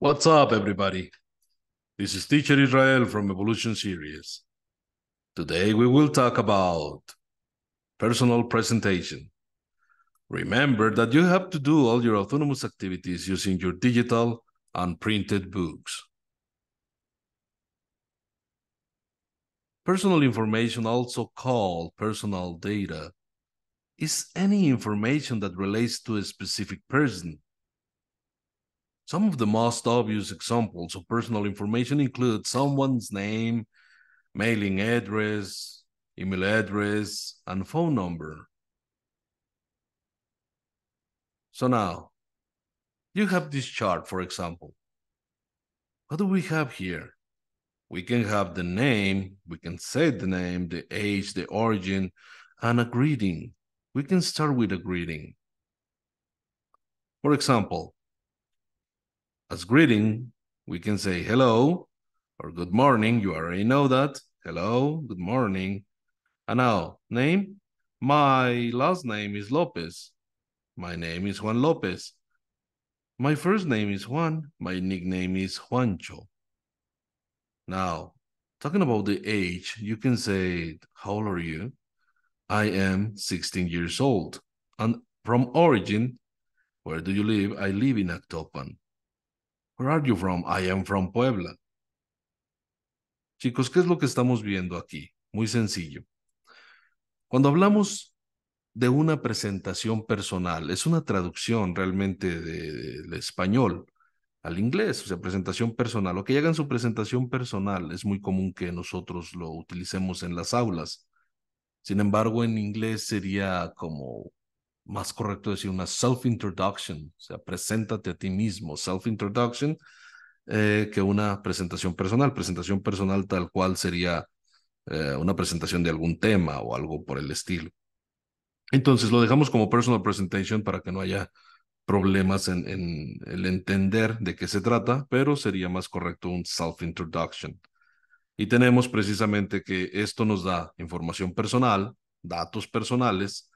What's up, everybody? This is Teacher Israel from Evolution Series. Today we will talk about personal presentation. Remember that you have to do all your autonomous activities using your digital and printed books. Personal information, also called personal data, is any information that relates to a specific person some of the most obvious examples of personal information include someone's name, mailing address, email address, and phone number. So now, you have this chart, for example. What do we have here? We can have the name, we can say the name, the age, the origin, and a greeting. We can start with a greeting. For example, as greeting, we can say hello or good morning. You already know that. Hello, good morning. And now, name? My last name is Lopez. My name is Juan Lopez. My first name is Juan. My nickname is Juancho. Now, talking about the age, you can say, How old are you? I am 16 years old. And from origin, where do you live? I live in Actopan. Where are you from? I am from Puebla. Chicos, ¿qué es lo que estamos viendo aquí? Muy sencillo. Cuando hablamos de una presentación personal, es una traducción realmente del español al inglés, o sea, presentación personal, o que hagan su presentación personal, es muy común que nosotros lo utilicemos en las aulas. Sin embargo, en inglés sería como más correcto decir una self-introduction, o sea, preséntate a ti mismo, self-introduction, eh, que una presentación personal. Presentación personal tal cual sería eh, una presentación de algún tema o algo por el estilo. Entonces lo dejamos como personal presentation para que no haya problemas en, en el entender de qué se trata, pero sería más correcto un self-introduction. Y tenemos precisamente que esto nos da información personal, datos personales,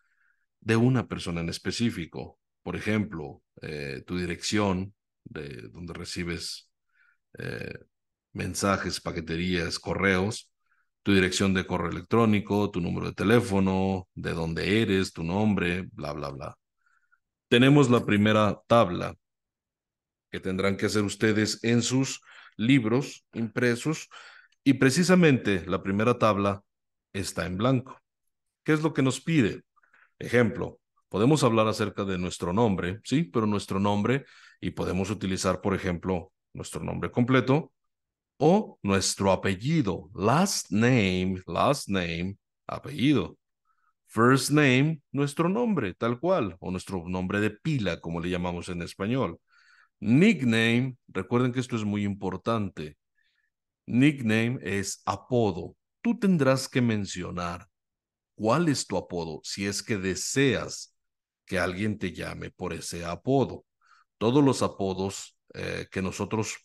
de una persona en específico. Por ejemplo, eh, tu dirección, de donde recibes eh, mensajes, paqueterías, correos, tu dirección de correo electrónico, tu número de teléfono, de dónde eres, tu nombre, bla, bla, bla. Tenemos la primera tabla que tendrán que hacer ustedes en sus libros impresos y precisamente la primera tabla está en blanco. ¿Qué es lo que nos pide? Ejemplo, podemos hablar acerca de nuestro nombre, sí, pero nuestro nombre y podemos utilizar, por ejemplo, nuestro nombre completo o nuestro apellido, last name, last name, apellido. First name, nuestro nombre, tal cual, o nuestro nombre de pila, como le llamamos en español. Nickname, recuerden que esto es muy importante. Nickname es apodo. Tú tendrás que mencionar cuál es tu apodo si es que deseas que alguien te llame por ese apodo. Todos los apodos eh, que nosotros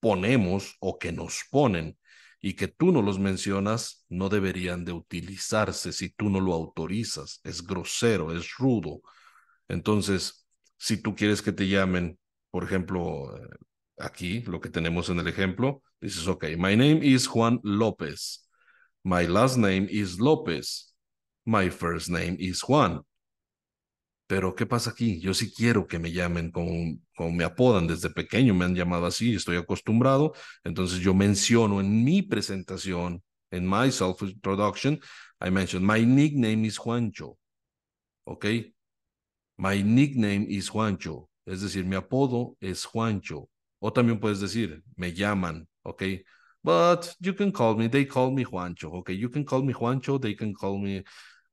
ponemos o que nos ponen y que tú no los mencionas, no deberían de utilizarse si tú no lo autorizas. Es grosero, es rudo. Entonces, si tú quieres que te llamen, por ejemplo, eh, aquí, lo que tenemos en el ejemplo, dices, ok, my name is Juan López. My last name is López. My first name is Juan. Pero ¿qué pasa aquí? Yo sí quiero que me llamen con me apodan desde pequeño, me han llamado así, estoy acostumbrado. Entonces yo menciono en mi presentación, en my self-introduction, I mentioned, my nickname is Juancho. ¿Ok? My nickname is Juancho. Es decir, mi apodo es Juancho. O también puedes decir, me llaman. ¿Ok? But you can call me, they call me Juancho. ¿Ok? You can call me Juancho, they can call me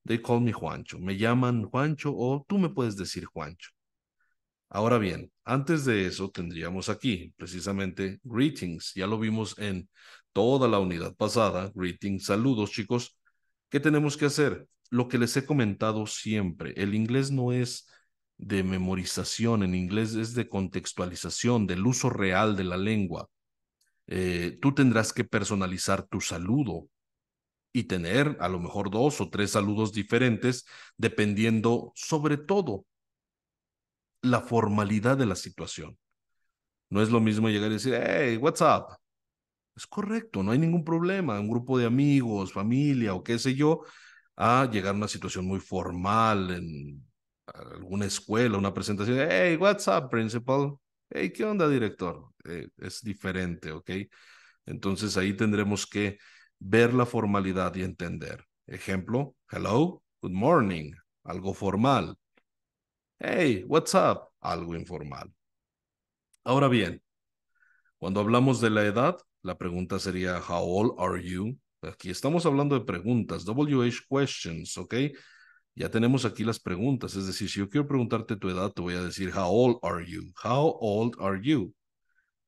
They call me Juancho. Me llaman Juancho o tú me puedes decir Juancho. Ahora bien, antes de eso tendríamos aquí precisamente greetings. Ya lo vimos en toda la unidad pasada. Greetings, saludos chicos. ¿Qué tenemos que hacer? Lo que les he comentado siempre, el inglés no es de memorización, en inglés es de contextualización, del uso real de la lengua. Eh, tú tendrás que personalizar tu saludo, y tener a lo mejor dos o tres saludos diferentes, dependiendo sobre todo la formalidad de la situación. No es lo mismo llegar y decir, hey, what's up? Es correcto, no hay ningún problema. Un grupo de amigos, familia o qué sé yo, a llegar a una situación muy formal en alguna escuela, una presentación, hey, what's up, principal? Hey, ¿qué onda, director? Eh, es diferente, ¿ok? Entonces ahí tendremos que ver la formalidad y entender. Ejemplo, hello, good morning, algo formal. Hey, what's up, algo informal. Ahora bien, cuando hablamos de la edad, la pregunta sería, how old are you? Aquí estamos hablando de preguntas, WH questions, ¿ok? Ya tenemos aquí las preguntas, es decir, si yo quiero preguntarte tu edad, te voy a decir, how old are you? How old are you?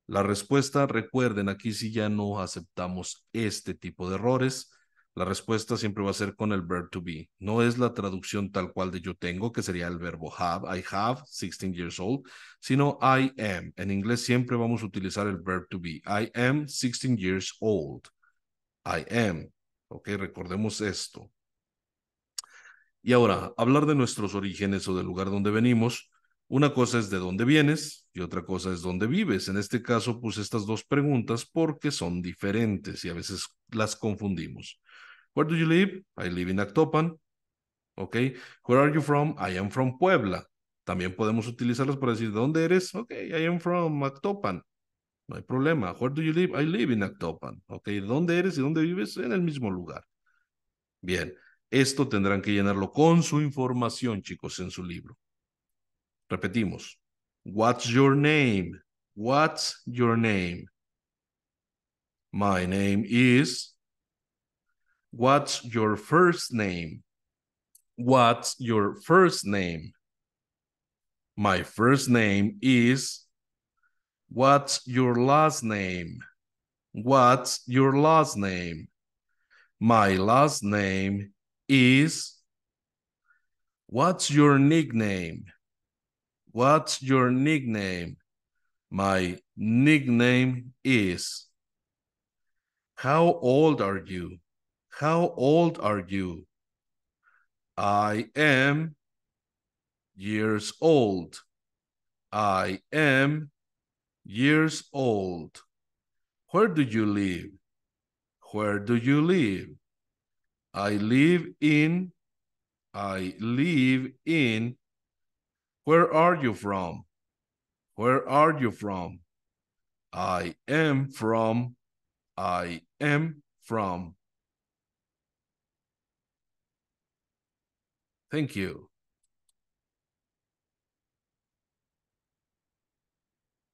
La respuesta, recuerden, aquí si ya no aceptamos este tipo de errores. La respuesta siempre va a ser con el verb to be. No es la traducción tal cual de yo tengo, que sería el verbo have, I have, 16 years old, sino I am. En inglés siempre vamos a utilizar el verb to be. I am 16 years old. I am. Ok, recordemos esto. Y ahora, hablar de nuestros orígenes o del lugar donde venimos una cosa es de dónde vienes y otra cosa es dónde vives. En este caso puse estas dos preguntas porque son diferentes y a veces las confundimos. Where do you live? I live in Actopan. Ok. Where are you from? I am from Puebla. También podemos utilizarlas para decir, ¿de dónde eres? Ok, I am from Actopan. No hay problema. Where do you live? I live in Actopan. Ok, dónde eres y dónde vives? En el mismo lugar. Bien, esto tendrán que llenarlo con su información, chicos, en su libro. Repetimos. What's your name? What's your name? My name is. What's your first name? What's your first name? My first name is. What's your last name? What's your last name? My last name is. What's your nickname? What's your nickname? My nickname is. How old are you? How old are you? I am years old. I am years old. Where do you live? Where do you live? I live in, I live in where are you from? Where are you from? I am from. I am from. Thank you.